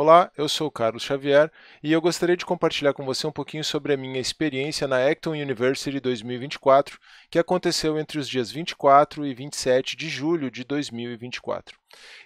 Olá, eu sou Carlos Xavier e eu gostaria de compartilhar com você um pouquinho sobre a minha experiência na Acton University 2024, que aconteceu entre os dias 24 e 27 de julho de 2024.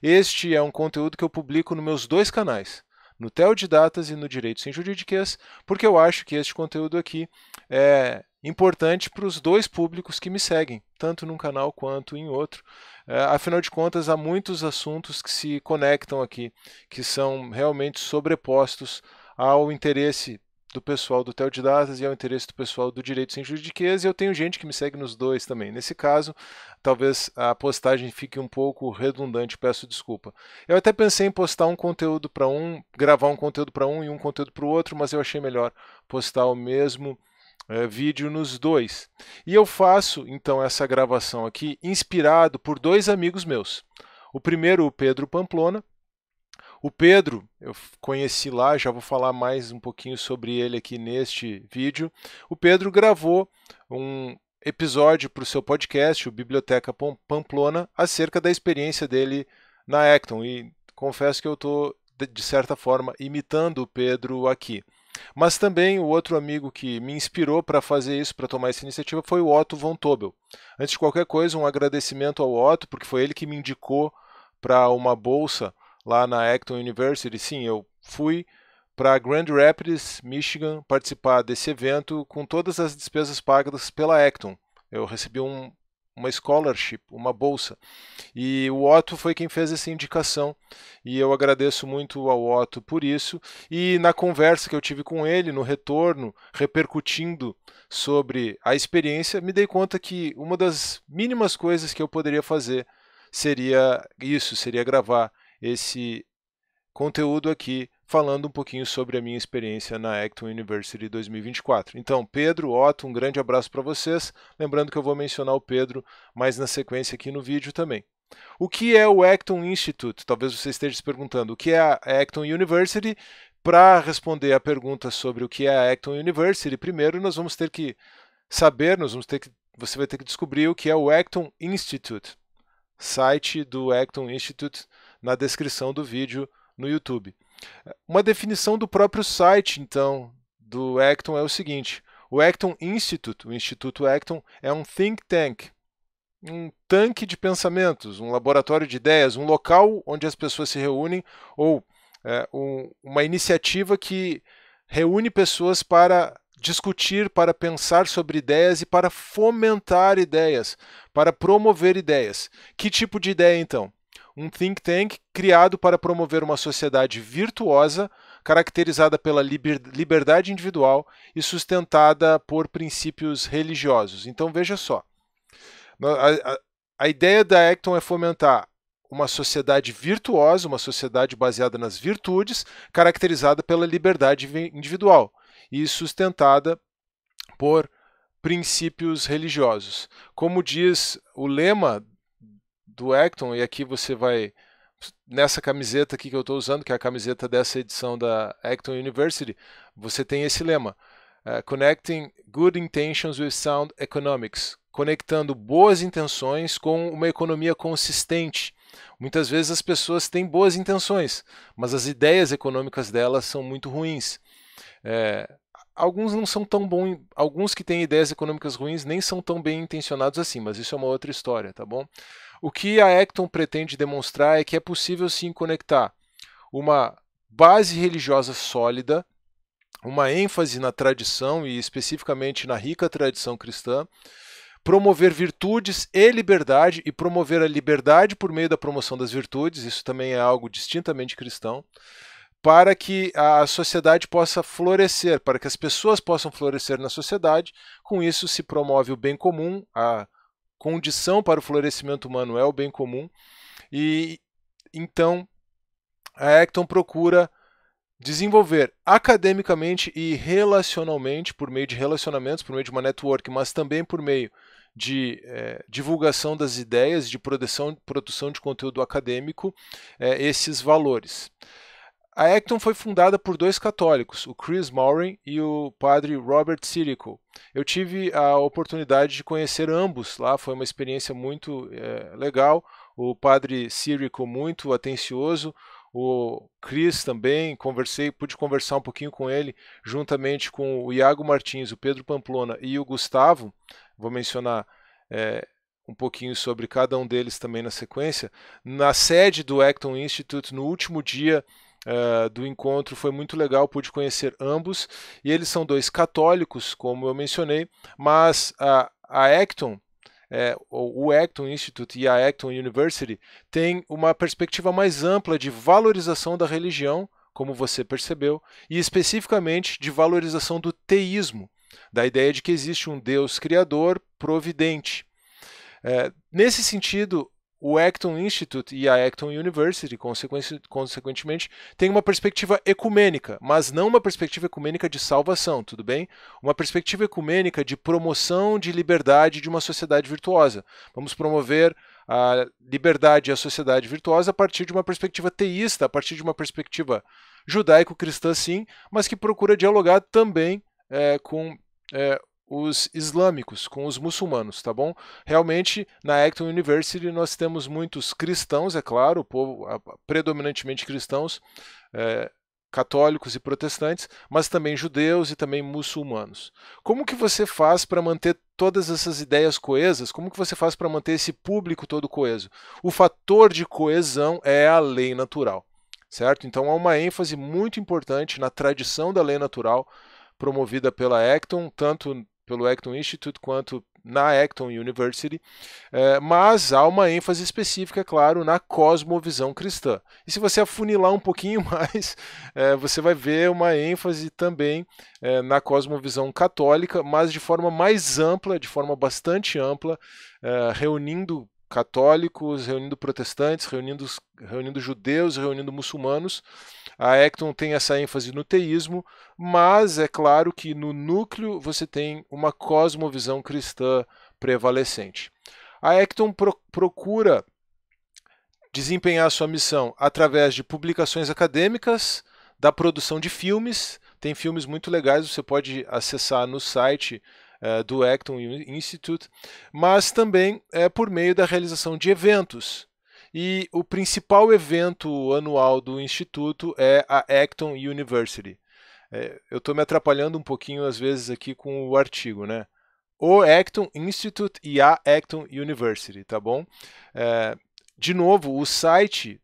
Este é um conteúdo que eu publico nos meus dois canais, no Tel de Datas e no Direito Sem Juridiquês, porque eu acho que este conteúdo aqui é importante para os dois públicos que me seguem, tanto num canal quanto em outro. É, afinal de contas, há muitos assuntos que se conectam aqui, que são realmente sobrepostos ao interesse do pessoal do Teodidatas e ao interesse do pessoal do Direito Sem Juridiquês, e eu tenho gente que me segue nos dois também. Nesse caso, talvez a postagem fique um pouco redundante, peço desculpa. Eu até pensei em postar um conteúdo para um, gravar um conteúdo para um e um conteúdo para o outro, mas eu achei melhor postar o mesmo é, vídeo nos dois. E eu faço então essa gravação aqui inspirado por dois amigos meus. O primeiro, o Pedro Pamplona. O Pedro, eu conheci lá, já vou falar mais um pouquinho sobre ele aqui neste vídeo. O Pedro gravou um episódio para o seu podcast, o Biblioteca Pamplona, acerca da experiência dele na Acton. E confesso que eu estou, de certa forma, imitando o Pedro aqui. Mas também o outro amigo que me inspirou para fazer isso, para tomar essa iniciativa, foi o Otto von Tobel. Antes de qualquer coisa, um agradecimento ao Otto, porque foi ele que me indicou para uma bolsa lá na Acton University. Sim, eu fui para Grand Rapids, Michigan, participar desse evento com todas as despesas pagas pela Acton. Eu recebi um uma scholarship, uma bolsa. E o Otto foi quem fez essa indicação e eu agradeço muito ao Otto por isso. E na conversa que eu tive com ele, no retorno, repercutindo sobre a experiência, me dei conta que uma das mínimas coisas que eu poderia fazer seria isso, seria gravar esse conteúdo aqui falando um pouquinho sobre a minha experiência na Acton University 2024. Então, Pedro, Otto, um grande abraço para vocês. Lembrando que eu vou mencionar o Pedro mais na sequência aqui no vídeo também. O que é o Acton Institute? Talvez você esteja se perguntando. O que é a Acton University? Para responder a pergunta sobre o que é a Acton University, primeiro nós vamos ter que saber, nós vamos ter que, você vai ter que descobrir o que é o Acton Institute. Site do Acton Institute na descrição do vídeo no YouTube. Uma definição do próprio site, então, do Acton é o seguinte: o Acton Institute, o Instituto Acton, é um think tank, um tanque de pensamentos, um laboratório de ideias, um local onde as pessoas se reúnem ou é, um, uma iniciativa que reúne pessoas para discutir, para pensar sobre ideias e para fomentar ideias, para promover ideias. Que tipo de ideia então? um think tank criado para promover uma sociedade virtuosa, caracterizada pela liberdade individual e sustentada por princípios religiosos. Então veja só, a, a, a ideia da Acton é fomentar uma sociedade virtuosa, uma sociedade baseada nas virtudes, caracterizada pela liberdade individual e sustentada por princípios religiosos. Como diz o lema do Acton, e aqui você vai nessa camiseta aqui que eu estou usando, que é a camiseta dessa edição da Acton University, você tem esse lema: uh, Connecting Good Intentions with Sound Economics, conectando boas intenções com uma economia consistente. Muitas vezes as pessoas têm boas intenções, mas as ideias econômicas delas são muito ruins. É, alguns não são tão bons, alguns que têm ideias econômicas ruins nem são tão bem intencionados assim, mas isso é uma outra história, tá bom? O que a Acton pretende demonstrar é que é possível sim conectar uma base religiosa sólida, uma ênfase na tradição e especificamente na rica tradição cristã, promover virtudes e liberdade e promover a liberdade por meio da promoção das virtudes, isso também é algo distintamente cristão, para que a sociedade possa florescer, para que as pessoas possam florescer na sociedade, com isso se promove o bem comum, a condição para o florescimento humano é o bem comum. E então a Acton procura desenvolver academicamente e relacionalmente, por meio de relacionamentos, por meio de uma network, mas também por meio de é, divulgação das ideias, de produção, produção de conteúdo acadêmico, é, esses valores. A Acton foi fundada por dois católicos, o Chris Maureen e o padre Robert Sirico. Eu tive a oportunidade de conhecer ambos lá, foi uma experiência muito é, legal. O padre Sirico muito atencioso, o Chris também, conversei, pude conversar um pouquinho com ele, juntamente com o Iago Martins, o Pedro Pamplona e o Gustavo. Vou mencionar é, um pouquinho sobre cada um deles também na sequência. Na sede do Acton Institute, no último dia ah, do encontro foi muito legal, pude conhecer ambos. E eles são dois católicos, como eu mencionei, mas a, a Acton, é, o Acton Institute e a Acton University têm uma perspectiva mais ampla de valorização da religião, como você percebeu, e especificamente de valorização do teísmo, da ideia de que existe um Deus criador providente. É, nesse sentido, o Acton Institute e a Acton University, consequentemente, têm uma perspectiva ecumênica, mas não uma perspectiva ecumênica de salvação, tudo bem? Uma perspectiva ecumênica de promoção de liberdade de uma sociedade virtuosa. Vamos promover a liberdade e a sociedade virtuosa a partir de uma perspectiva teísta, a partir de uma perspectiva judaico-cristã, sim, mas que procura dialogar também é, com é, os islâmicos com os muçulmanos, tá bom? Realmente, na Acton University nós temos muitos cristãos, é claro, o povo predominantemente cristãos, é, católicos e protestantes, mas também judeus e também muçulmanos. Como que você faz para manter todas essas ideias coesas? Como que você faz para manter esse público todo coeso? O fator de coesão é a lei natural, certo? Então há uma ênfase muito importante na tradição da lei natural promovida pela Acton, tanto pelo Acton Institute quanto na Acton University, é, mas há uma ênfase específica, é claro, na cosmovisão cristã. E se você afunilar um pouquinho mais, é, você vai ver uma ênfase também na cosmovisão católica, mas de forma mais ampla, de forma bastante ampla, reunindo católicos, reunindo protestantes, reunindo, reunindo judeus, reunindo muçulmanos. A Acton tem essa ênfase no teísmo, mas é claro que no núcleo você tem uma cosmovisão cristã prevalecente. A Acton pro procura desempenhar sua missão através de publicações acadêmicas, da produção de filmes. Tem filmes muito legais, você pode acessar no site eh, do Acton Institute, mas também é por meio da realização de eventos. E o principal evento anual do Instituto é a Acton University. É, eu estou me atrapalhando um pouquinho às vezes aqui com o artigo, né? O Acton Institute e a Acton University, tá bom? É, de novo, o site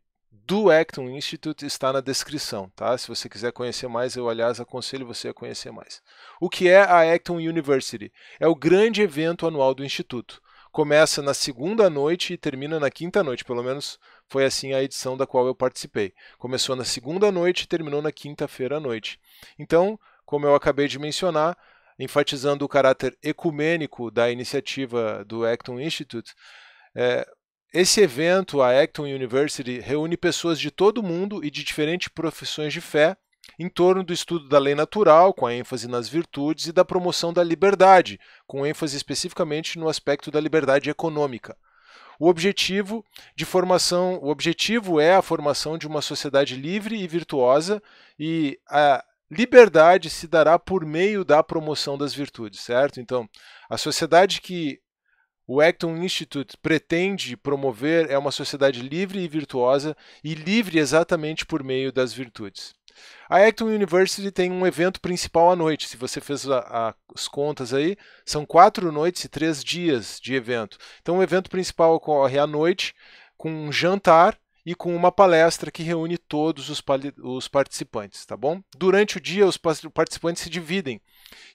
do Acton Institute está na descrição, tá? Se você quiser conhecer mais, eu aliás aconselho você a conhecer mais. O que é a Acton University? É o grande evento anual do instituto. Começa na segunda noite e termina na quinta noite, pelo menos foi assim a edição da qual eu participei. Começou na segunda noite e terminou na quinta-feira à noite. Então, como eu acabei de mencionar, enfatizando o caráter ecumênico da iniciativa do Acton Institute, é, esse evento, a Acton University, reúne pessoas de todo o mundo e de diferentes profissões de fé em torno do estudo da lei natural, com ênfase nas virtudes, e da promoção da liberdade, com ênfase especificamente no aspecto da liberdade econômica. O objetivo de formação, o objetivo é a formação de uma sociedade livre e virtuosa e a liberdade se dará por meio da promoção das virtudes, certo? Então, a sociedade que o Acton Institute pretende promover é uma sociedade livre e virtuosa e livre exatamente por meio das virtudes. A Acton University tem um evento principal à noite. Se você fez a, a, as contas aí, são quatro noites e três dias de evento. Então, o evento principal ocorre à noite, com um jantar e com uma palestra que reúne todos os, os participantes, tá bom? Durante o dia, os participantes se dividem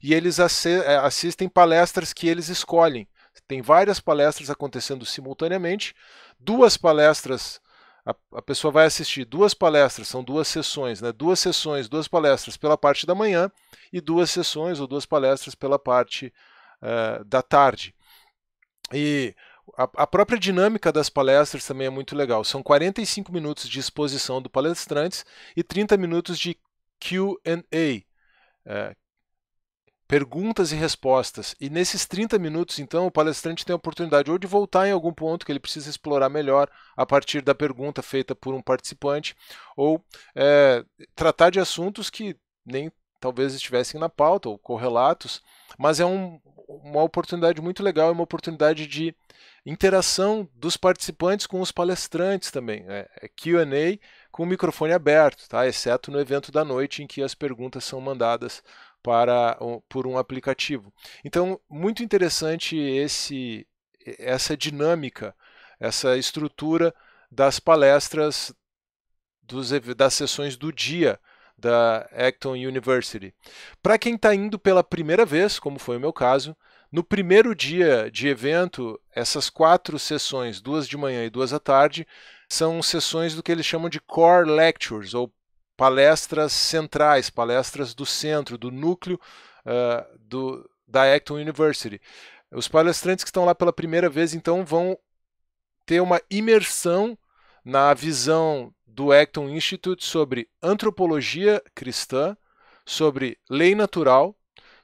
e eles é, assistem palestras que eles escolhem tem várias palestras acontecendo simultaneamente. Duas palestras, a, a pessoa vai assistir duas palestras, são duas sessões, né? Duas sessões, duas palestras pela parte da manhã e duas sessões ou duas palestras pela parte uh, da tarde. E a, própria dinâmica das palestras também é muito legal. São 45 minutos de exposição do palestrantes e 30 minutos de QA. É, eh, perguntas e respostas. E nesses 30 minutos, então, o palestrante tem a oportunidade ou de voltar em algum ponto que ele precisa explorar melhor a partir da pergunta feita por um participante, ou é, tratar de assuntos que nem talvez estivessem na pauta ou correlatos, mas é um, uma oportunidade muito legal, é uma oportunidade de interação dos participantes com os palestrantes também. É, é Q&A com o microfone aberto, tá? exceto no evento da noite em que as perguntas são mandadas para, por um aplicativo. Então, muito interessante esse, essa dinâmica, essa estrutura das palestras, dos, das sessões do dia da Acton University. Para quem está indo pela primeira vez, como foi o meu caso, no primeiro dia de evento, essas quatro sessões, duas de manhã e duas à tarde, são sessões do que eles chamam de core lectures, ou palestras centrais, palestras do centro, do núcleo uh, do, da Acton University. Os palestrantes que estão lá pela primeira vez, então, vão ter uma imersão na visão do Acton Institute sobre antropologia cristã, sobre lei natural,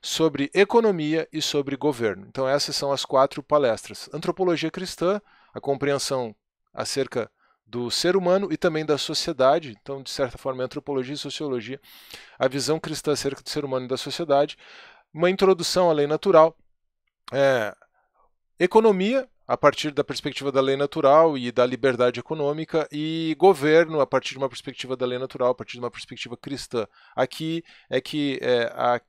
sobre economia e sobre governo. Então, essas são as quatro palestras: antropologia cristã, a compreensão acerca do ser humano e também da sociedade. Então, de certa forma, antropologia e sociologia, a visão cristã acerca do ser humano e da sociedade, uma introdução à lei natural, é, economia, a partir da perspectiva da lei natural e da liberdade econômica, e governo, a partir de uma perspectiva da lei natural, a partir de uma perspectiva cristã. Aqui é que é, a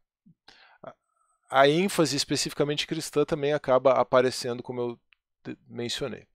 a ênfase especificamente cristã também acaba aparecendo, como eu mencionei.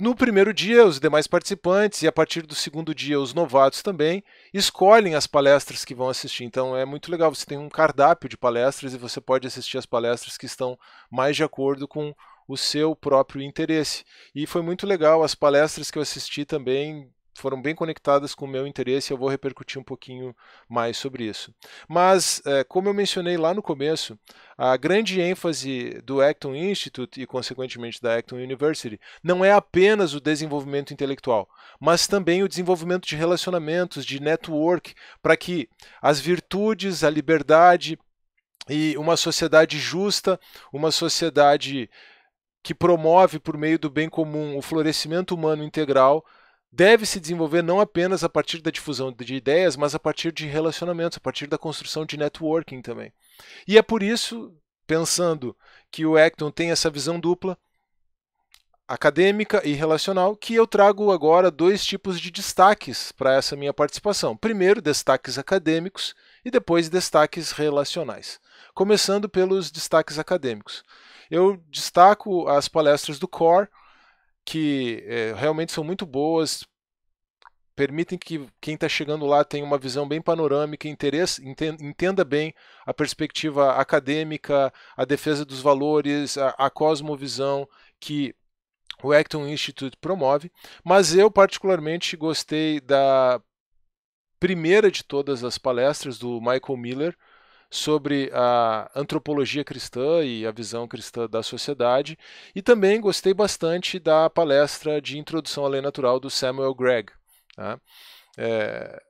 No primeiro dia, os demais participantes, e a partir do segundo dia, os novatos também, escolhem as palestras que vão assistir. Então é muito legal, você tem um cardápio de palestras e você pode assistir as palestras que estão mais de acordo com o seu próprio interesse. E foi muito legal, as palestras que eu assisti também foram bem conectadas com o meu interesse e eu vou repercutir um pouquinho mais sobre isso. Mas, eh, como eu mencionei lá no começo, a grande ênfase do Acton Institute e, consequentemente, da Acton University não é apenas o desenvolvimento intelectual, mas também o desenvolvimento de relacionamentos, de network, para que as virtudes, a liberdade e uma sociedade justa, uma sociedade que promove por meio do bem comum o florescimento humano integral deve se desenvolver não apenas a partir da difusão de ideias, mas a partir de relacionamentos, a partir da construção de networking também. E é por isso, pensando que o Acton tem essa visão dupla, acadêmica e relacional, que eu trago agora dois tipos de destaques para essa minha participação. Primeiro, destaques acadêmicos e depois destaques relacionais. Começando pelos destaques acadêmicos. Eu destaco as palestras do CORE, que é, realmente são muito boas, permitem que quem está chegando lá tenha uma visão bem panorâmica, interesse, entenda bem a perspectiva acadêmica, a defesa dos valores, a, a cosmovisão que o Acton Institute promove, mas eu particularmente gostei da primeira de todas as palestras do Michael Miller, sobre a antropologia cristã e a visão cristã da sociedade. E também gostei bastante da palestra de introdução à lei natural do Samuel Gregg. Tá? É,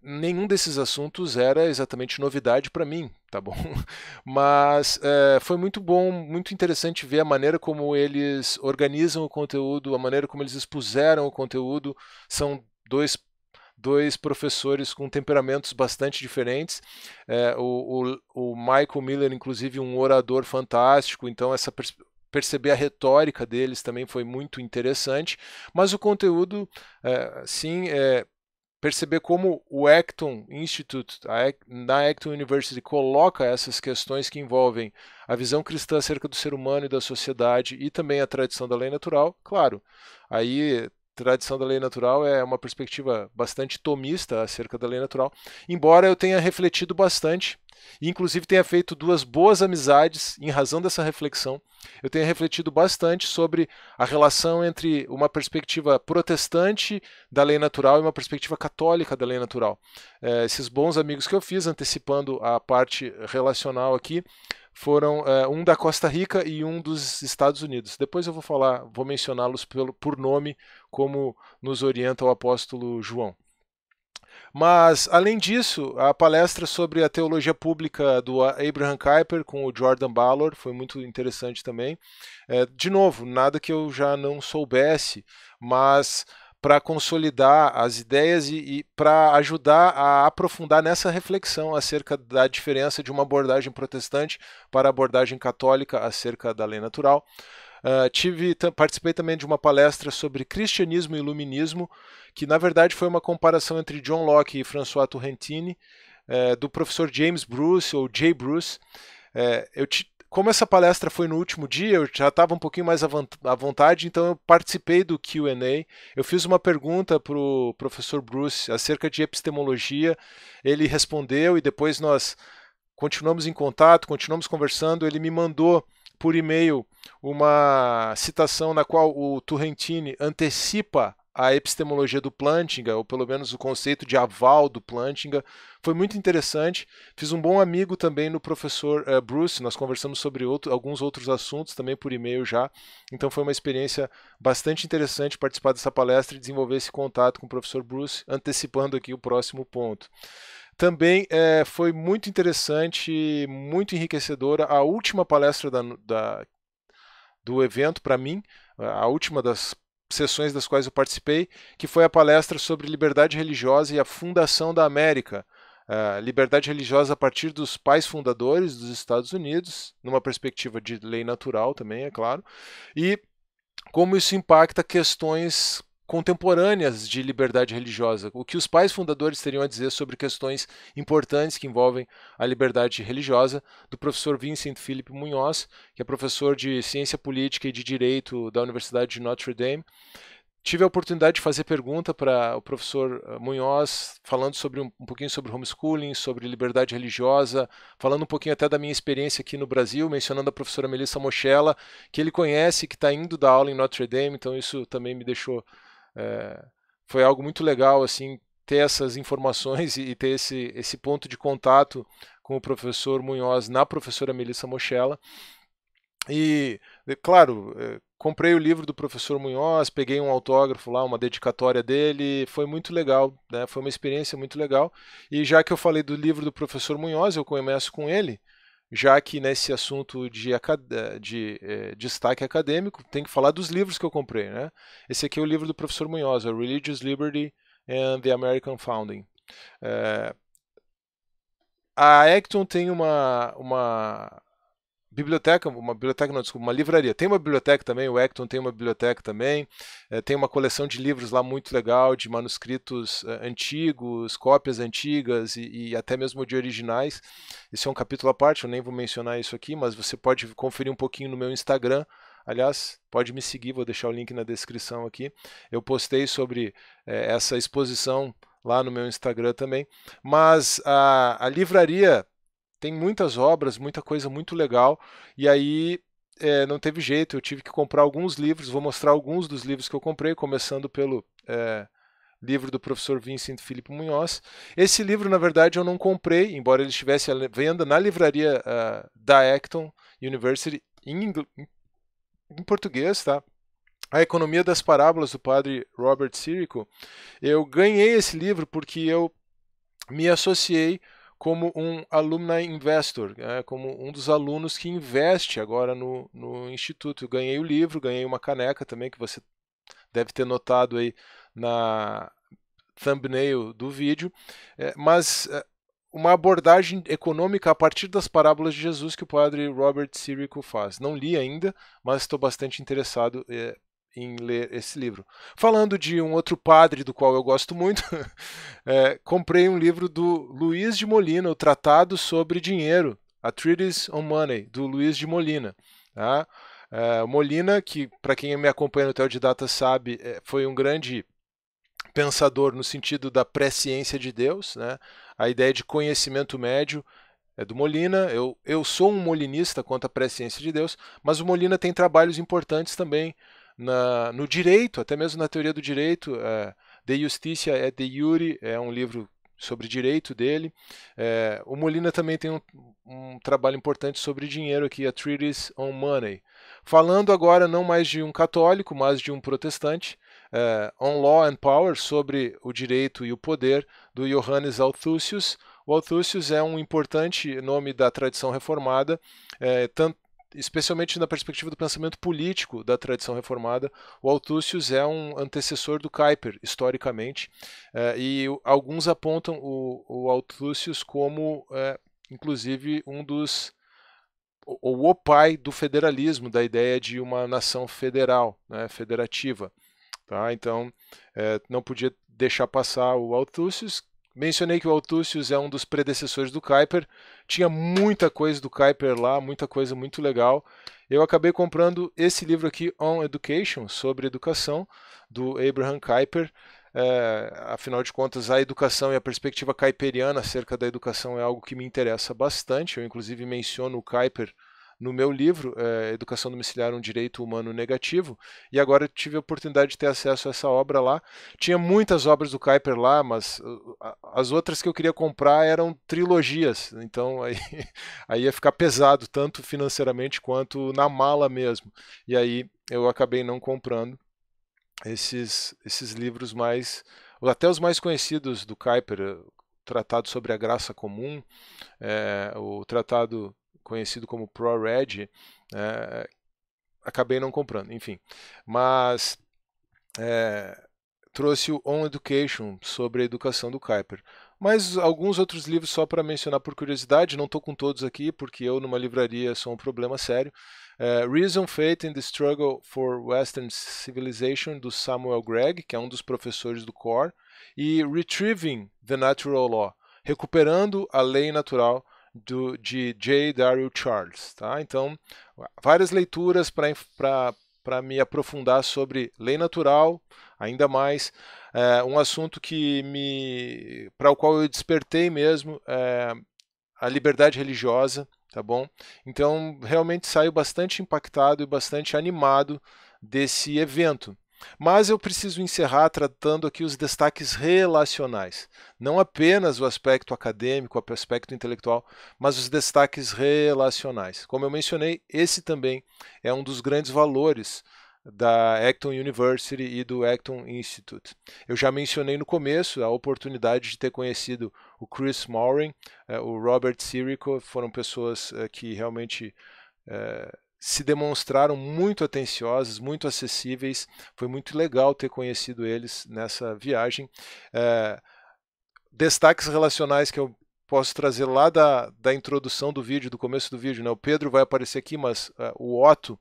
nenhum desses assuntos era exatamente novidade para mim, tá bom? Mas é, foi muito bom, muito interessante ver a maneira como eles organizam o conteúdo, a maneira como eles expuseram o conteúdo. São dois dois professores com temperamentos bastante diferentes. É, o, o, o Michael Miller, inclusive, um orador fantástico, então essa perceber a retórica deles também foi muito interessante, mas o conteúdo, é, sim, é, perceber como o Acton Institute, a, na Acton University, coloca essas questões que envolvem a visão cristã acerca do ser humano e da sociedade e também a tradição da lei natural, claro, aí tradição da lei natural é uma perspectiva bastante tomista acerca da lei natural, embora eu tenha refletido bastante e inclusive tenha feito duas boas amizades em razão dessa reflexão. Eu tenho refletido bastante sobre a relação entre uma perspectiva protestante da lei natural e uma perspectiva católica da lei natural. É, esses bons amigos que eu fiz, antecipando a parte relacional aqui, foram eh, um da Costa Rica e um dos Estados Unidos. Depois eu vou falar, vou mencioná-los por nome, como nos orienta o apóstolo João. Mas, além disso, a palestra sobre a teologia pública do Abraham Kuyper com o Jordan Ballor foi muito interessante também. É, de novo, nada que eu já não soubesse, mas para consolidar as ideias e, e para ajudar a aprofundar nessa reflexão acerca da diferença de uma abordagem protestante para a abordagem católica acerca da lei natural. Uh, tive, participei também de uma palestra sobre cristianismo e iluminismo, que na verdade foi uma comparação entre John Locke e François Turrentini, uh, eh, do professor James Bruce, ou Jay Bruce. Uh, eu como essa palestra foi no último dia, eu já estava um pouquinho mais à vontade, então eu participei do QA. Eu fiz uma pergunta para o professor Bruce acerca de epistemologia. Ele respondeu e depois nós continuamos em contato, continuamos conversando. Ele me mandou por e-mail uma citação na qual o Turrentini antecipa a epistemologia do Plantinga, ou pelo menos o conceito de aval do Plantinga. Foi muito interessante. Fiz um bom amigo também no professor uh, Bruce, nós conversamos sobre outro, alguns outros assuntos também por e-mail já. Então foi uma experiência bastante interessante participar dessa palestra e desenvolver esse contato com o professor Bruce, antecipando aqui o próximo ponto. Também é, foi muito interessante, muito enriquecedora a última palestra da, da, do evento para mim, a última das sessões das quais eu participei, que foi a palestra sobre liberdade religiosa e a fundação da América. Uh, liberdade religiosa a partir dos pais fundadores dos Estados Unidos, numa perspectiva de lei natural também, é claro, e como isso impacta questões contemporâneas de liberdade religiosa, o que os pais fundadores teriam a dizer sobre questões importantes que envolvem a liberdade religiosa, do professor Vincent Philip Munhoz, que é professor de Ciência Política e de Direito da Universidade de Notre Dame. Tive a oportunidade de fazer pergunta para o professor eh, Munhoz, falando sobre um, um pouquinho sobre homeschooling, sobre liberdade religiosa, falando um pouquinho até da minha experiência aqui no Brasil, mencionando a professora Melissa Mochella, que ele conhece, que está indo dar aula em Notre Dame, então isso também me deixou é, foi algo muito legal assim ter essas informações e, e ter esse, esse ponto de contato com o professor Munhoz na professora Melissa Mochella. E, claro, é, comprei o livro do professor Munhoz, peguei um autógrafo lá, uma dedicatória dele, foi muito legal, né? foi uma experiência muito legal. E já que eu falei do livro do professor Munhoz, eu começo com ele, já que nesse assunto de, de eh, destaque acadêmico, tem que falar dos livros que eu comprei. Né? Esse aqui é o livro do professor Munhoz, Religious Liberty and the American Founding. É... a Acton tem uma, uma biblioteca, uma biblioteca não, desculpa, uma livraria. Tem uma biblioteca também, o Acton tem uma biblioteca também, é, tem uma coleção de livros lá muito legal, de manuscritos é, antigos, cópias antigas e, e, até mesmo de originais. Esse é um capítulo à parte, eu nem vou mencionar isso aqui, mas você pode conferir um pouquinho no meu Instagram. Aliás, pode me seguir, vou deixar o link na descrição aqui. Eu postei sobre é, essa exposição lá no meu Instagram também. Mas a, a livraria tem muitas obras, muita coisa muito legal. E aí é, não teve jeito, eu tive que comprar alguns livros. Vou mostrar alguns dos livros que eu comprei, começando pelo é, livro do professor Vincent Filipe Munhoz. Esse livro, na verdade, eu não comprei, embora ele estivesse à venda na livraria uh, da Acton University em, em português, tá? A Economia das Parábolas do Padre Robert Sirico. Eu ganhei esse livro porque eu me associei como um alumni investor, né, como um dos alunos que investe agora no, no Instituto. Eu ganhei o livro, ganhei uma caneca também, que você deve ter notado aí na thumbnail do vídeo, é, mas é, uma abordagem econômica a partir das parábolas de Jesus que o padre Robert Sirico faz. Não li ainda, mas estou bastante interessado é, em ler esse livro. Falando de um outro padre do qual eu gosto muito, é, comprei um livro do Luiz de Molina, o Tratado sobre Dinheiro, A Treatise on Money, do Luiz de Molina. Tá? É, Molina, que para quem me acompanha no Tel de Data sabe, eh, foi um grande pensador no sentido da presciência de Deus, né? a ideia de conhecimento médio é do Molina. Eu, eu sou um molinista quanto à presciência de Deus, mas o Molina tem trabalhos importantes também na, no direito, até mesmo na teoria do direito. É, de justicia é de Yuri, é um livro sobre direito dele. É, o Molina também tem um, um, trabalho importante sobre dinheiro aqui, a Treatise on Money. Falando agora não mais de um católico, mas de um protestante, é, On Law and Power, sobre o direito e o poder, do Johannes Althusius. O Althusius é um importante nome da tradição reformada, é, tanto especialmente na perspectiva do pensamento político da tradição reformada, o Althusius é um antecessor do Kuyper, historicamente, é, e alguns apontam o, o como, é, inclusive, um dos ou o pai do federalismo, da ideia de uma nação federal, né, federativa. Tá? Então, é, não podia deixar passar o Althusius, Mencionei que o Althusius é um dos predecessores do Kuiper. Tinha muita coisa do Kuiper lá, muita coisa muito legal. Eu acabei comprando esse livro aqui, On Education, sobre educação, do Abraham Kuiper. É, afinal de contas, a educação e a perspectiva kuiperiana acerca da educação é algo que me interessa bastante. Eu, inclusive, menciono o Kuiper no meu livro, é, Educação Domiciliar, um Direito Humano Negativo, e agora tive a oportunidade de ter acesso a essa obra lá. Tinha muitas obras do Kuiper lá, mas uh, as outras que eu queria comprar eram trilogias, então aí, aí ia ficar pesado, tanto financeiramente quanto na mala mesmo. E aí eu acabei não comprando esses, esses livros mais, até os mais conhecidos do Kuiper. Eh, Tratado sobre a Graça Comum, é, o Tratado conhecido como ProRed, é, acabei não comprando, enfim. Mas é, trouxe o On Education sobre a educação do Kuiper. Mas alguns outros livros só para mencionar por curiosidade, não estou com todos aqui, porque eu numa livraria sou um problema sério. É, Reason, Fate and the Struggle for Western Civilization, do Samuel Gregg, que é um dos professores do CORE, e Retrieving the Natural Law, Recuperando a Lei Natural, do, de J. Daryl Charles. Tá? Então, várias leituras para me aprofundar sobre lei natural, ainda mais. É, um assunto que me para o qual eu despertei mesmo é, a liberdade religiosa tá bom então realmente saio bastante impactado e bastante animado desse evento mas eu preciso encerrar tratando aqui os destaques relacionais, não apenas o aspecto acadêmico, o aspecto intelectual, mas os destaques relacionais. Como eu mencionei, esse também é um dos grandes valores da Acton University e do Acton Institute. Eu já mencionei no começo a oportunidade de ter conhecido o Chris Maurin, eh, o Robert Sirico, foram pessoas eh, que realmente eh, se demonstraram muito atenciosos, muito acessíveis. Foi muito legal ter conhecido eles nessa viagem. É, destaques relacionais que eu posso trazer lá da, da introdução do vídeo, do começo do vídeo. Né? O Pedro vai aparecer aqui, mas é, o Otto,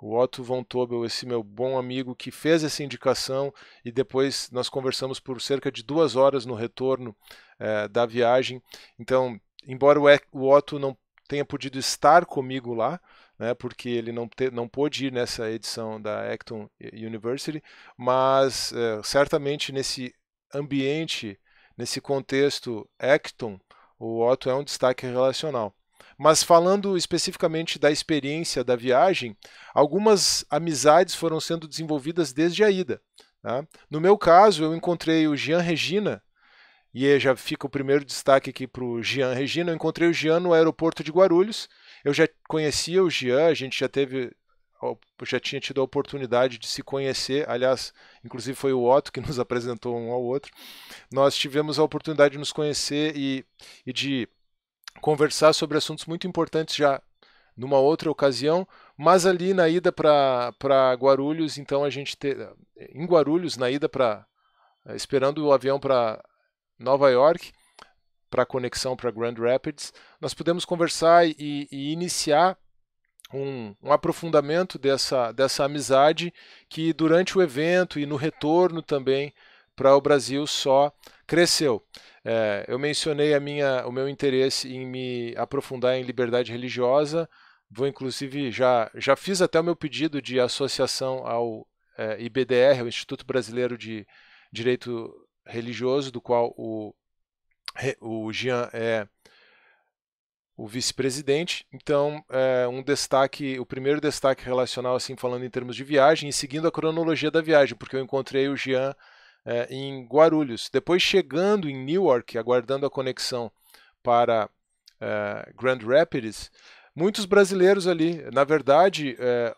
o Otto von Tobel, esse meu bom amigo que fez essa indicação e depois nós conversamos por cerca de duas horas no retorno é, da viagem. Então, embora o, o Otto não tenha podido estar comigo lá, né, porque ele não, te, não pôde ir nessa edição da Acton University, mas é, certamente nesse ambiente, nesse contexto Acton, o Otto é um destaque relacional. Mas falando especificamente da experiência da viagem, algumas amizades foram sendo desenvolvidas desde a ida. Tá? No meu caso, eu encontrei o Jean Regina, e já fica o primeiro destaque aqui para o Jean Regina. Eu encontrei o Jean no aeroporto de Guarulhos eu já conhecia o Jean, a gente já teve já tinha tido a oportunidade de se conhecer, aliás, inclusive foi o Otto que nos apresentou um ao outro. Nós tivemos a oportunidade de nos conhecer e, e de conversar sobre assuntos muito importantes já numa outra ocasião, mas ali na ida para Guarulhos, então a gente te, em Guarulhos na ida para eh, esperando o avião para Nova York, para a conexão para Grand Rapids, nós pudemos conversar e, e iniciar um, um, aprofundamento dessa, dessa amizade que durante o evento e no retorno também para o Brasil só cresceu. É, eu mencionei a minha, o meu interesse em me aprofundar em liberdade religiosa. Vou inclusive já, já fiz até o meu pedido de associação ao é, IBDR, o Instituto Brasileiro de Direito Religioso, do qual o o Jean é o vice-presidente. Então, é um destaque, o primeiro destaque relacional, assim, falando em termos de viagem, e seguindo a cronologia da viagem, porque eu encontrei o Jean é, em Guarulhos. Depois, chegando em Newark, aguardando a conexão para é, Grand Rapids, muitos brasileiros ali. Na verdade, é,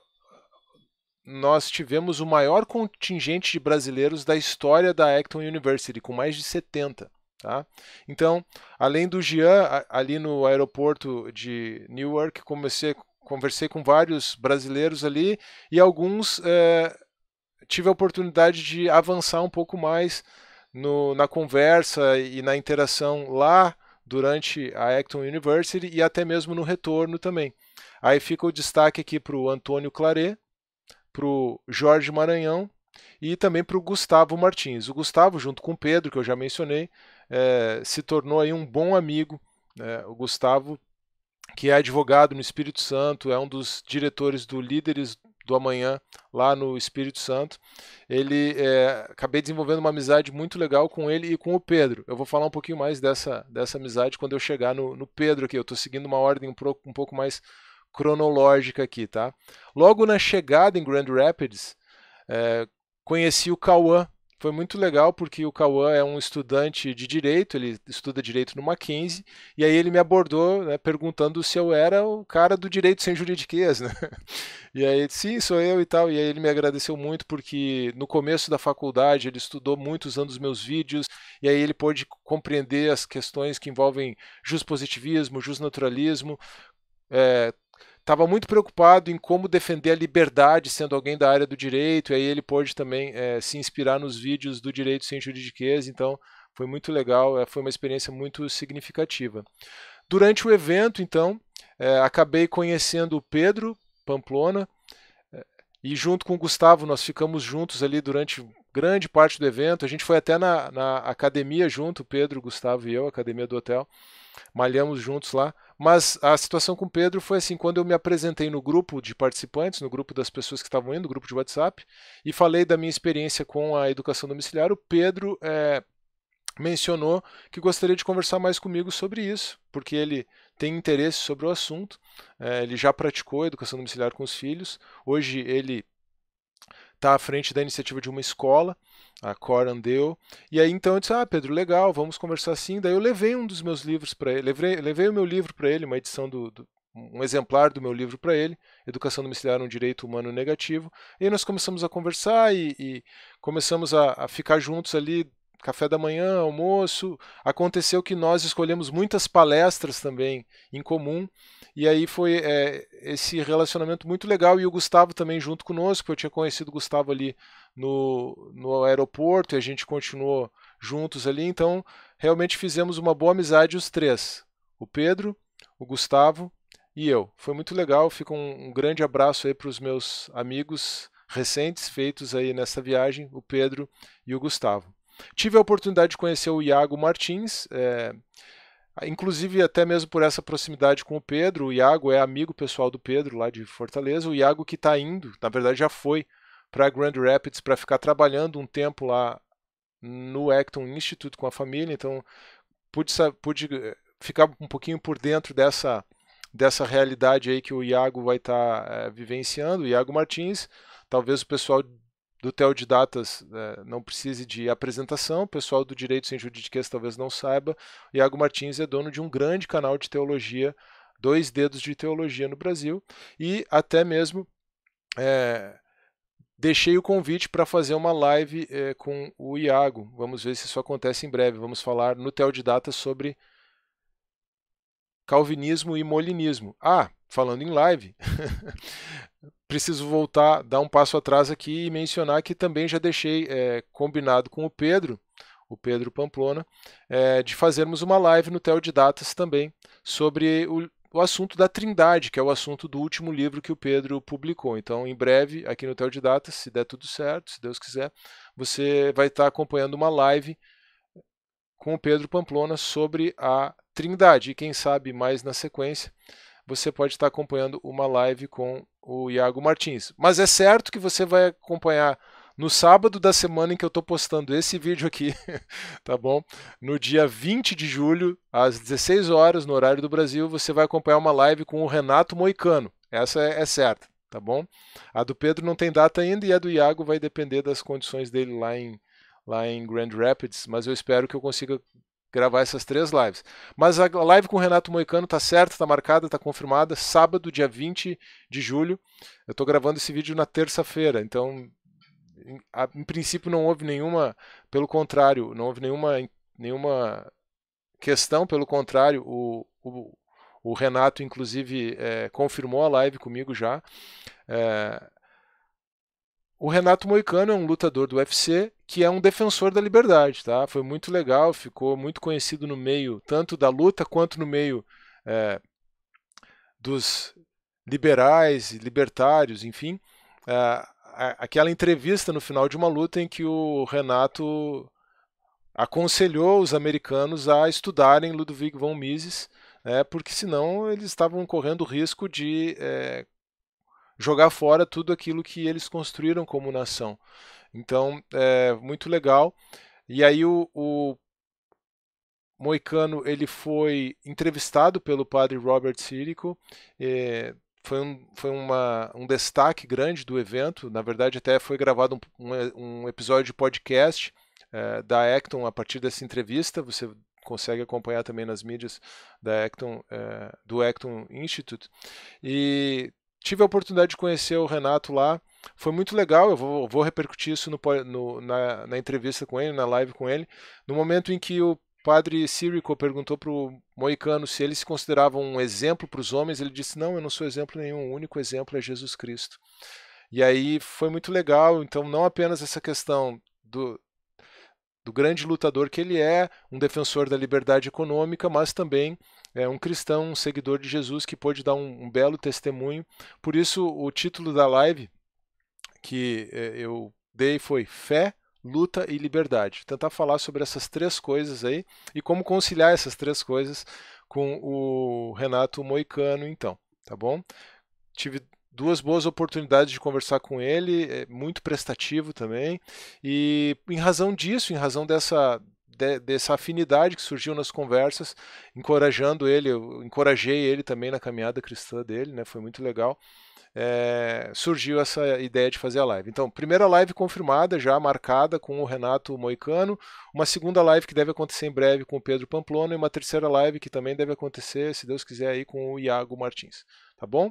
nós tivemos o maior contingente de brasileiros da história da Acton University, com mais de 70. Tá? Então, além do Jean, ali no aeroporto de Newark, comecei, conversei com vários brasileiros ali e alguns é, tive a oportunidade de avançar um pouco mais no, na conversa e na interação lá durante a Acton University e até mesmo no retorno também. Aí fica o destaque aqui para o Antônio Claret, para o Jorge Maranhão e também para o Gustavo Martins. O Gustavo, junto com o Pedro, que eu já mencionei, é, se tornou aí um bom amigo. Né? O Gustavo, que é advogado no Espírito Santo, é um dos diretores do Líderes do Amanhã lá no Espírito Santo. Ele é, acabei desenvolvendo uma amizade muito legal com ele e com o Pedro. Eu vou falar um pouquinho mais dessa, dessa amizade quando eu chegar no, no Pedro aqui. Eu estou seguindo uma ordem um, um pouco mais cronológica aqui, tá? Logo na chegada em Grand Rapids, é, Conheci o Cauã, foi muito legal porque o Cauã é um estudante de direito, ele estuda direito no Mackenzie, e aí ele me abordou né, perguntando se eu era o cara do direito sem juridiquês, né? E aí sim, sou eu e tal, e aí ele me agradeceu muito porque no começo da faculdade ele estudou muito usando os meus vídeos, e aí ele pôde compreender as questões que envolvem juspositivismo, jusnaturalismo, é, eh, estava muito preocupado em como defender a liberdade, sendo alguém da área do direito, e aí ele pôde também é, se inspirar nos vídeos do Direito Sem Juridiquês, então foi muito legal, é, foi uma experiência muito significativa. Durante o evento, então, é, acabei conhecendo o Pedro Pamplona, é, e junto com o Gustavo, nós ficamos juntos ali durante grande parte do evento. A gente foi até na, na academia junto, Pedro, Gustavo e eu, academia do hotel. Malhamos juntos lá. Mas a situação com o Pedro foi assim: quando eu me apresentei no grupo de participantes, no grupo das pessoas que estavam indo, no grupo de WhatsApp, e falei da minha experiência com a educação domiciliar, o Pedro é, mencionou que gostaria de conversar mais comigo sobre isso, porque ele tem interesse sobre o assunto, é, ele já praticou educação domiciliar com os filhos, hoje ele está à frente da iniciativa de uma escola, a Coran deu. E aí então eu disse: "Ah, Pedro, legal, vamos conversar assim". Daí eu levei um dos meus livros para ele, levei, levei o meu livro para ele, uma edição do, do um exemplar do meu livro para ele, Educação Domiciliar, um Direito Humano Negativo. E aí nós começamos a conversar e, e começamos a, a, ficar juntos ali café da manhã, almoço. Aconteceu que nós escolhemos muitas palestras também em comum, e aí foi é, esse relacionamento muito legal. E o Gustavo também junto conosco, eu tinha conhecido o Gustavo ali no, no aeroporto, e a gente continuou juntos ali, então realmente fizemos uma boa amizade os três: o Pedro, o Gustavo e eu. Foi muito legal, fica um, um grande abraço aí para os meus amigos recentes feitos aí nessa viagem, o Pedro e o Gustavo. Tive a oportunidade de conhecer o Iago Martins, é, inclusive até mesmo por essa proximidade com o Pedro. O Iago é amigo pessoal do Pedro lá de Fortaleza. O Iago que está indo, na verdade já foi para Grand Rapids para ficar trabalhando um tempo lá no Acton Institute com a família. Então pude, pude eh, ficar um pouquinho por dentro dessa dessa realidade aí que o Iago vai estar tá, é, vivenciando. O Iago Martins, talvez o pessoal do TEL de datas né, não precise de apresentação, o pessoal do Direito Sem Juridiquês talvez não saiba, Iago Martins é dono de um grande canal de teologia, dois dedos de teologia no Brasil, e até mesmo é, deixei o convite para fazer uma live é, com o Iago, vamos ver se isso acontece em breve, vamos falar no TEL de datas sobre calvinismo e molinismo. Ah, falando em live, preciso voltar, dar um passo atrás aqui e mencionar que também já deixei é, combinado com o Pedro, o Pedro Pamplona, é, de fazermos uma live no Tel de Datas também sobre o, o, assunto da Trindade, que é o assunto do último livro que o Pedro publicou. Então, em breve, aqui no Tel de Datas, se der tudo certo, se Deus quiser, você vai estar acompanhando uma live com o Pedro Pamplona sobre a Trindade e quem sabe mais na sequência você pode estar acompanhando uma live com o Iago Martins. Mas é certo que você vai acompanhar no sábado da semana em que eu estou postando esse vídeo aqui, tá bom? No dia 20 de julho, às 16 horas, no horário do Brasil, você vai acompanhar uma live com o Renato Moicano. Essa é, é certa, tá bom? A do Pedro não tem data ainda e a do Iago vai depender das condições dele lá em, lá em Grand Rapids, mas eu espero que eu consiga gravar essas três lives. Mas a live com o Renato Moicano tá certa, tá marcada, tá confirmada, sábado, dia 20 de julho. Eu tô gravando esse vídeo na terça-feira, então em, a, em, princípio não houve nenhuma, pelo contrário, não houve nenhuma nenhuma questão, pelo contrário, o, o, o Renato inclusive é, confirmou a live comigo já. É, o Renato Moicano é um lutador do UFC que é um defensor da liberdade, tá? Foi muito legal, ficou muito conhecido no meio tanto da luta quanto no meio é, dos liberais, libertários, enfim. É, aquela entrevista no final de uma luta em que o Renato aconselhou os americanos a estudarem Ludwig von Mises, é porque senão eles estavam correndo o risco de é, jogar fora tudo aquilo que eles construíram como nação. Então, é muito legal. E aí o, o Moicano ele foi entrevistado pelo padre Robert Sirico. É, foi um, foi uma, um destaque grande do evento. Na verdade, até foi gravado um, um, um episódio de podcast é, da Acton a partir dessa entrevista. Você consegue acompanhar também nas mídias da Acton, é, do Acton Institute. E tive a oportunidade de conhecer o Renato lá. Foi muito legal, eu vou, vou repercutir isso no, no, na, na, entrevista com ele, na live com ele. No momento em que o padre Sirico perguntou para o Moicano se ele se considerava um exemplo para os homens, ele disse: Não, eu não sou exemplo nenhum, o único exemplo é Jesus Cristo. E aí foi muito legal, então, não apenas essa questão do, do grande lutador que ele é, um defensor da liberdade econômica, mas também é um cristão, um seguidor de Jesus que pôde dar um, um belo testemunho. Por isso, o título da live que é, eu dei foi Fé, Luta e Liberdade. Tentar falar sobre essas três coisas aí e como conciliar essas três coisas com o Renato Moicano, então, tá bom? Tive duas boas oportunidades de conversar com ele, é muito prestativo também. E em razão disso, em razão dessa dessa afinidade que surgiu nas conversas, encorajando ele, eu encorajei ele também na caminhada cristã dele, né? Foi muito legal. É, surgiu essa ideia de fazer a live. Então, primeira live confirmada, já marcada com o Renato Moicano, uma segunda live que deve acontecer em breve com o Pedro Pamplona e uma terceira live que também deve acontecer, se Deus quiser, aí com o Iago Martins tá bom?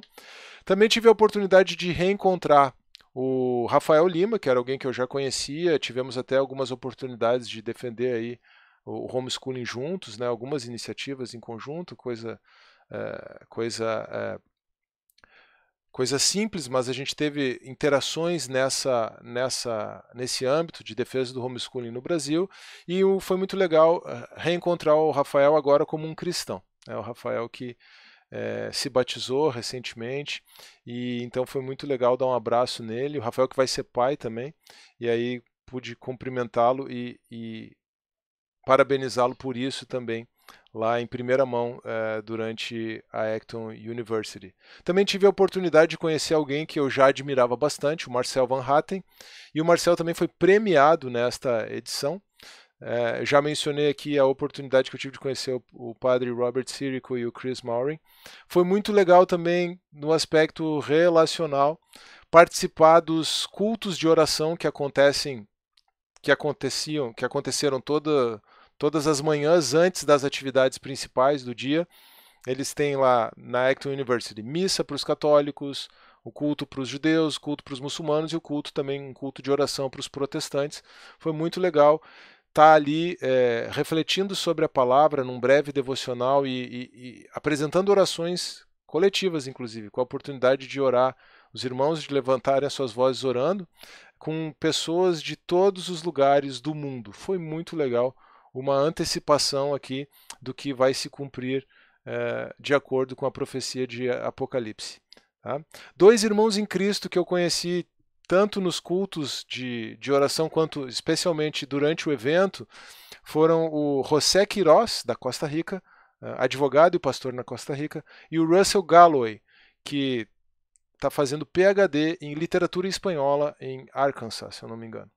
Também tive a oportunidade de reencontrar o Rafael Lima, que era alguém que eu já conhecia, tivemos até algumas oportunidades de defender aí o homeschooling juntos, né? Algumas iniciativas em conjunto, coisa é, coisa é, coisa simples, mas a gente teve interações nessa, nessa, nesse âmbito de defesa do homeschooling no Brasil e foi muito legal eh, reencontrar o Rafael agora como um cristão. É o Rafael que é, se batizou recentemente e então foi muito legal dar um abraço nele. O Rafael que vai ser pai também e aí pude cumprimentá-lo e, e parabenizá-lo por isso também lá em primeira mão eh, durante a Acton University. Também tive a oportunidade de conhecer alguém que eu já admirava bastante, o Marcel Van Hatten, e o Marcel também foi premiado nesta edição é, já mencionei aqui a oportunidade que eu tive de conhecer o, o padre Robert Sirico e o Chris Maury. Foi muito legal também no aspecto relacional participar dos cultos de oração que acontecem, que aconteciam, que aconteceram toda, todas as manhãs antes das atividades principais do dia. Eles têm lá na Acton University missa para os católicos, o culto para os judeus, o culto para os muçulmanos e o culto também um culto de oração para os protestantes. Foi muito legal está ali é, refletindo sobre a palavra num breve devocional e, e, e, apresentando orações coletivas, inclusive, com a oportunidade de orar, os irmãos de levantarem as suas vozes orando, com pessoas de todos os lugares do mundo. Foi muito legal, uma antecipação aqui do que vai se cumprir é, de acordo com a profecia de Apocalipse. Tá? Dois irmãos em Cristo que eu conheci tanto nos cultos de, de oração quanto especialmente durante o evento, foram o José Quirós, da Costa Rica, eh, advogado e pastor na Costa Rica, e o Russell Galloway, que está fazendo PhD em literatura espanhola em Arkansas, se eu não me engano.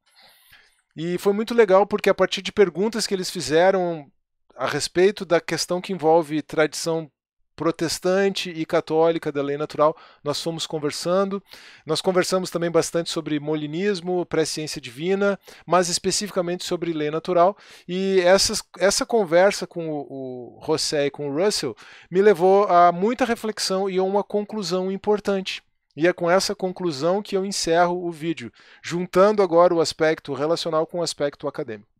E foi muito legal porque a partir de perguntas que eles fizeram a respeito da questão que envolve tradição protestante e católica da lei natural, nós fomos conversando. Nós conversamos também bastante sobre molinismo, presciência divina, mas especificamente sobre lei natural. E essas, essa conversa com o, o José e com o Russell me levou a muita reflexão e a uma conclusão importante. E é com essa conclusão que eu encerro o vídeo, juntando agora o aspecto relacional com o aspecto acadêmico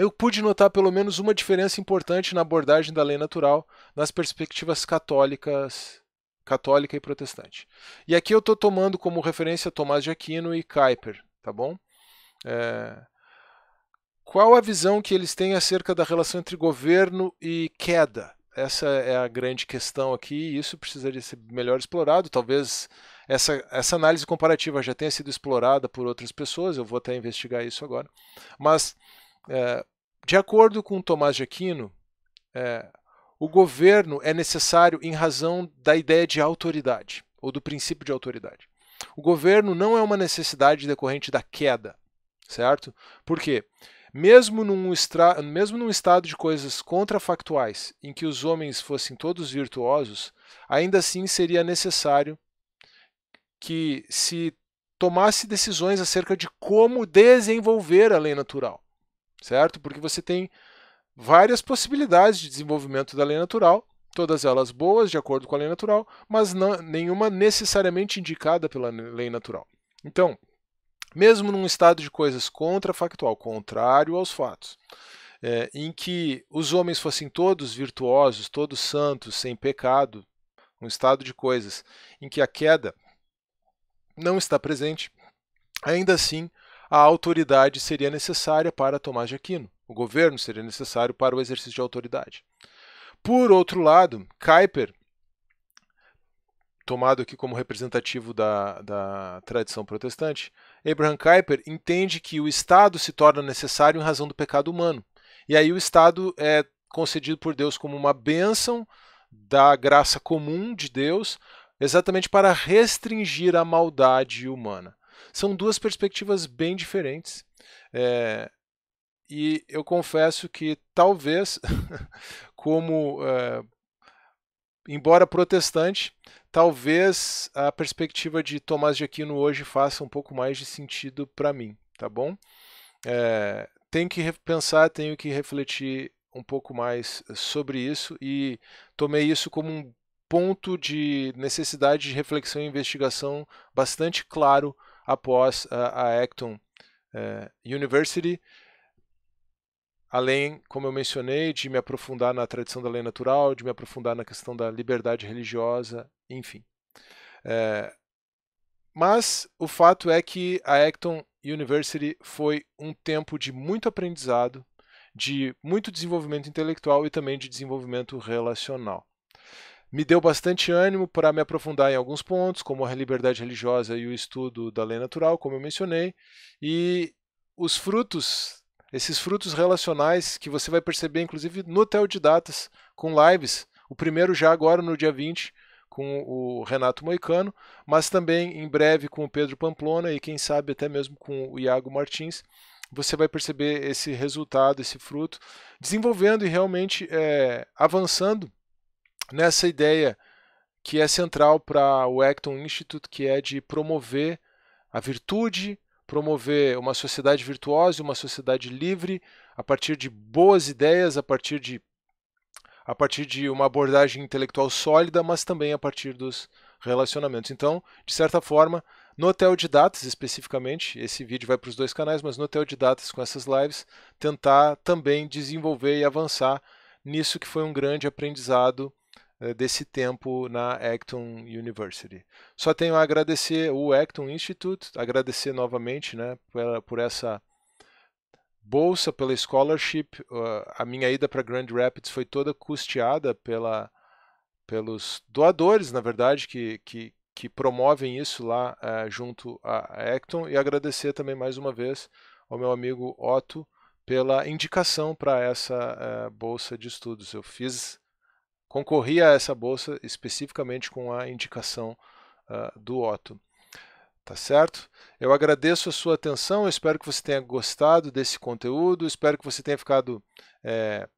eu pude notar pelo menos uma diferença importante na abordagem da lei natural nas perspectivas católicas, católica e protestante. E aqui eu estou tomando como referência Tomás de Aquino e Kuyper, tá bom? É... Qual a visão que eles têm acerca da relação entre governo e queda? Essa é a grande questão aqui e isso precisaria ser melhor explorado. Talvez essa, essa análise comparativa já tenha sido explorada por outras pessoas, eu vou até investigar isso agora. Mas é, de acordo com Tomás de Aquino, é, o governo é necessário em razão da ideia de autoridade, ou do princípio de autoridade. O governo não é uma necessidade decorrente da queda, certo? Por quê? Mesmo num, extra... mesmo num estado de coisas contrafactuais, em que os homens fossem todos virtuosos, ainda assim seria necessário que se tomasse decisões acerca de como desenvolver a lei natural certo? Porque você tem várias possibilidades de desenvolvimento da lei natural, todas elas boas de acordo com a lei natural, mas não, nenhuma necessariamente indicada pela lei natural. Então, mesmo num estado de coisas contrafactual, contrário aos fatos, é, em que os homens fossem todos virtuosos, todos santos, sem pecado, um estado de coisas em que a queda não está presente, ainda assim a autoridade seria necessária para Tomás de Aquino, o governo seria necessário para o exercício de autoridade. Por outro lado, Kuyper, tomado aqui como representativo da, da tradição protestante, Abraham Kuyper entende que o Estado se torna necessário em razão do pecado humano. E aí o Estado é concedido por Deus como uma bênção da graça comum de Deus, exatamente para restringir a maldade humana. São duas perspectivas bem diferentes. É, e eu confesso que talvez, como é, embora protestante, talvez a perspectiva de Tomás de Aquino hoje faça um pouco mais de sentido para mim, tá bom? É, tenho que pensar, tenho que refletir um pouco mais sobre isso e tomei isso como um ponto de necessidade de reflexão e investigação bastante claro após a Acton é, University. Além, como eu mencionei, de me aprofundar na tradição da lei natural, de me aprofundar na questão da liberdade religiosa, enfim. É, mas o fato é que a Acton University foi um tempo de muito aprendizado, de muito desenvolvimento intelectual e também de desenvolvimento relacional me deu bastante ânimo para me aprofundar em alguns pontos, como a liberdade religiosa e o estudo da lei natural, como eu mencionei, e os frutos, esses frutos relacionais que você vai perceber, inclusive, no Teodidatas, com lives, o primeiro já agora no dia 20, com o Renato Moicano, mas também em breve com o Pedro Pamplona e quem sabe até mesmo com o Iago Martins, você vai perceber esse resultado, esse fruto, desenvolvendo e realmente é, avançando nessa ideia que é central para o Acton Institute, que é de promover a virtude, promover uma sociedade virtuosa, uma sociedade livre, a partir de boas ideias, a partir de a partir de uma abordagem intelectual sólida, mas também a partir dos relacionamentos. Então, de certa forma, no Hotel de Datas especificamente, esse vídeo vai para os dois canais, mas no Hotel de Datas com essas lives, tentar também desenvolver e avançar nisso que foi um grande aprendizado eh, desse tempo na Acton University. Só tenho a agradecer o Acton Institute, agradecer novamente né, por, por essa bolsa, pela scholarship. Eh, a minha ida para Grand Rapids foi toda custeada pela, pelos doadores, na verdade, que, que, que promovem isso lá uh, junto à Acton. E agradecer também mais uma vez ao meu amigo Otto pela indicação para essa uh, bolsa de estudos. Eu fiz concorria a essa bolsa especificamente com a indicação uh, do Otto. Tá certo? Eu agradeço a sua atenção, espero que você tenha gostado desse conteúdo, espero que você tenha ficado é,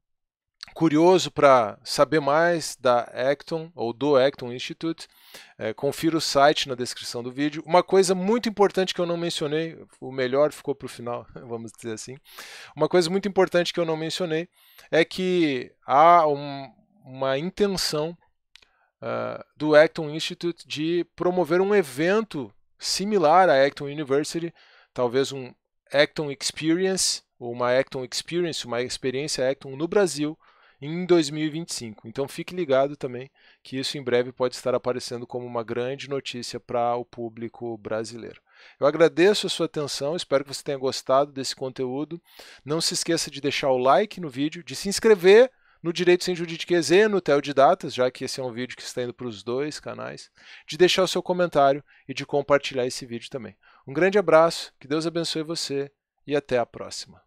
curioso para saber mais da Acton ou do Acton Institute. É, confira o site na descrição do vídeo. Uma coisa muito importante que eu não mencionei, o melhor ficou para o final, vamos dizer assim. Uma coisa muito importante que eu não mencionei é que há um, uma intenção uh, do Acton Institute de promover um evento similar à Acton University, talvez um Acton Experience, ou uma Acton Experience, uma experiência Acton no Brasil, em 2025. Então fique ligado também que isso em breve pode estar aparecendo como uma grande notícia para o público brasileiro. Eu agradeço a sua atenção, espero que você tenha gostado desse conteúdo. Não se esqueça de deixar o like no vídeo, de se inscrever no Direito Sem Juridiquês e no Datas, já que esse é um vídeo que está indo para os dois canais, de deixar o seu comentário e de compartilhar esse vídeo também. Um grande abraço, que Deus abençoe você e até a próxima.